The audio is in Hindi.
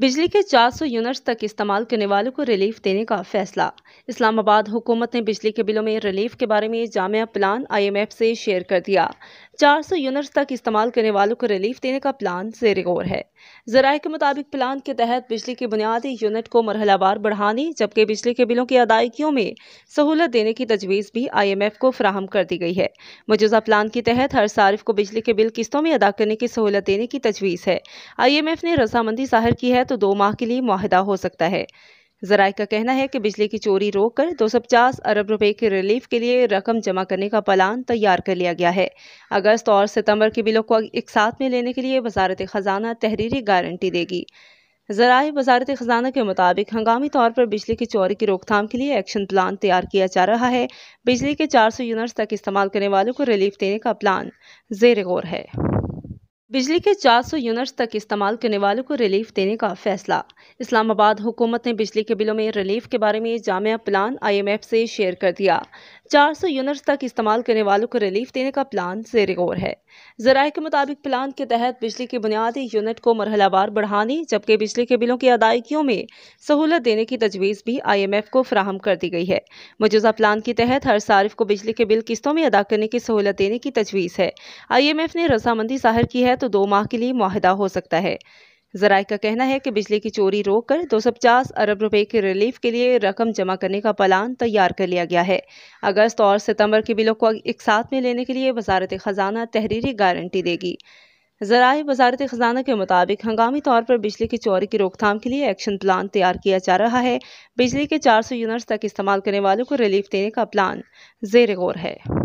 बिजली के 400 यूनिट्स तक इस्तेमाल करने वालों को रिलीफ देने का फैसला इस्लामाबाद हुकूमत ने बिजली के बिलों में रिलीफ के बारे में जामिया प्लान आईएमएफ से शेयर कर दिया 400 यूनिट्स तक इस्तेमाल करने वालों को रिलीफ देने का प्लान जेर गौर है जराये के मुताबिक प्लान के तहत बिजली की बुनियादी यूनिट को मरहलावार बढ़ाने जबकि बिजली के बिलों की अदायगियों में सहूलत देने की तजवीज़ भी आई एम एफ को फ्राहम कर दी गई है मौजूदा प्लान के तहत हर सार्फ को बिजली के बिल किस्तों में अदा करने की सहूलत देने की तजवीज़ है आई एम एफ ने रजामंदी जाहिर की है तो दो माह के लिए माहदा हो सकता है जराये का कहना है कि बिजली की चोरी रोककर 250 अरब रुपए के रिलीफ के लिए रकम जमा करने का प्लान तैयार कर लिया गया है अगस्त और सितंबर के बिलों को एक साथ में लेने के लिए वजारत ख़जाना तहरीरी गारंटी देगी जराय वजारत ख़जाना के मुताबिक हंगामी तौर पर बिजली की चोरी की रोकथाम के लिए एक्शन प्लान तैयार किया जा रहा है बिजली के सौ यूनिट्स तक इस्तेमाल करने वालों को रिलीफ देने का प्लान जेर गौर है बिजली के 400 यूनिट्स तक इस्तेमाल करने वालों को रिलीफ देने का फैसला इस्लामाबाद हुकूमत ने बिजली के बिलों में रिलीफ के बारे में जामिया प्लान आईएमएफ से शेयर कर दिया 400 यूनिट्स तक इस्तेमाल करने वालों को रिलीफ देने का प्लान जेर गौर है जराये के मुताबिक प्लान के तहत बिजली के बुनियादी यूनिट को मरहलावार बढ़ाने जबकि बिजली के बिलों की अदायगियों में सहूलत देने की तजवीज़ भी आई एम एफ को फ्राहम कर दी गई है मौजूदा प्लान के तहत हर सार्फ को बिजली के बिल किस्तों में अदा करने की सहूलत देने की तजवीज़ है आई एम एफ ने रजामंदी जाहिर की है तो दो माह के लिए माहिदा हो सकता है जराये का कहना है कि बिजली की चोरी रोककर 250 अरब रुपए की रिलीफ के लिए रकम जमा करने का प्लान तैयार कर लिया गया है अगस्त और सितंबर के बिलों को एक साथ में लेने के लिए वजारत ख़जाना तहरीरी गारंटी देगी जराय वजारत ख़जाना के मुताबिक हंगामी तौर पर बिजली की चोरी की रोकथाम के लिए एक्शन प्लान तैयार किया जा रहा है बिजली के चार सौ यूनिट्स तक इस्तेमाल करने वालों को रिलीफ देने का प्लान जेर गौर है